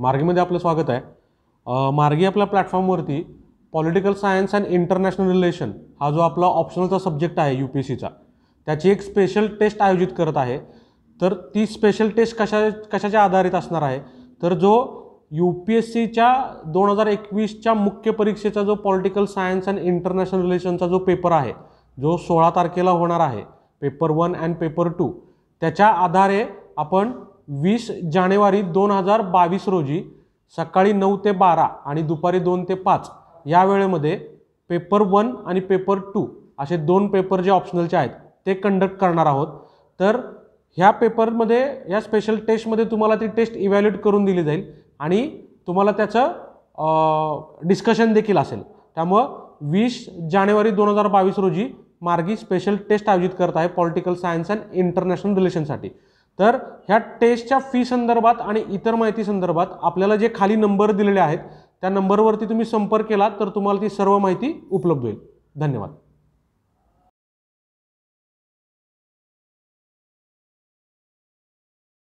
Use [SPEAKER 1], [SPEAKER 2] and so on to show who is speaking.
[SPEAKER 1] मार्गीमध्ये आपलं स्वागत आहे मार्गी आपल्या प्लॅटफॉर्मवरती political science and international relation हा जो आपला ऑप्शनलचा सब्जेक्ट आहे यू पी सीचा त्याची एक स्पेशल टेस्ट आयोजित करत आहे तर ती स्पेशल टेस्ट कशा कशाच्या आधारित असणार आहे तर जो यू पी एस सीच्या दोन हजार एकवीसच्या मुख्य परीक्षेचा जो पॉलिटिकल सायन्स अँड इंटरनॅशनल रिलेशनचा जो पेपर आहे जो सोळा तारखेला होणार आहे paper one and paper two त्याच्या आधारे आपण वीस जानेवारी दोन हजार बावीस रोजी सकाळी नऊ ते बारा आणि दुपारी दोन ते पाच या वेळेमध्ये पेपर वन आणि पेपर टू असे दोन पेपर जे ऑप्शनलचे आहेत ते कंडक्ट करणार आहोत तर ह्या पेपरमध्ये या स्पेशल टेस्टमध्ये तुम्हाला ती टेस्ट इव्हॅल्युएट करून दिली जाईल आणि तुम्हाला त्याचं डिस्कशन देखील असेल त्यामुळं वीस जानेवारी दोन हजार बावीस रोजी मार्गी स्पेशल टेस्ट आयोजित करत आहे पॉलिटिकल सायन्स अँड इंटरनॅशनल रिलेशनसाठी तर ह्या टेस्टच्या फी संदर्भात आणि इतर माहिती संदर्भात आपल्याला जे खाली नंबर दिलेले आहेत त्या नंबरवरती तुम्ही संपर्क केला तर तुम्हाला ती सर्व माहिती उपलब्ध होईल धन्यवाद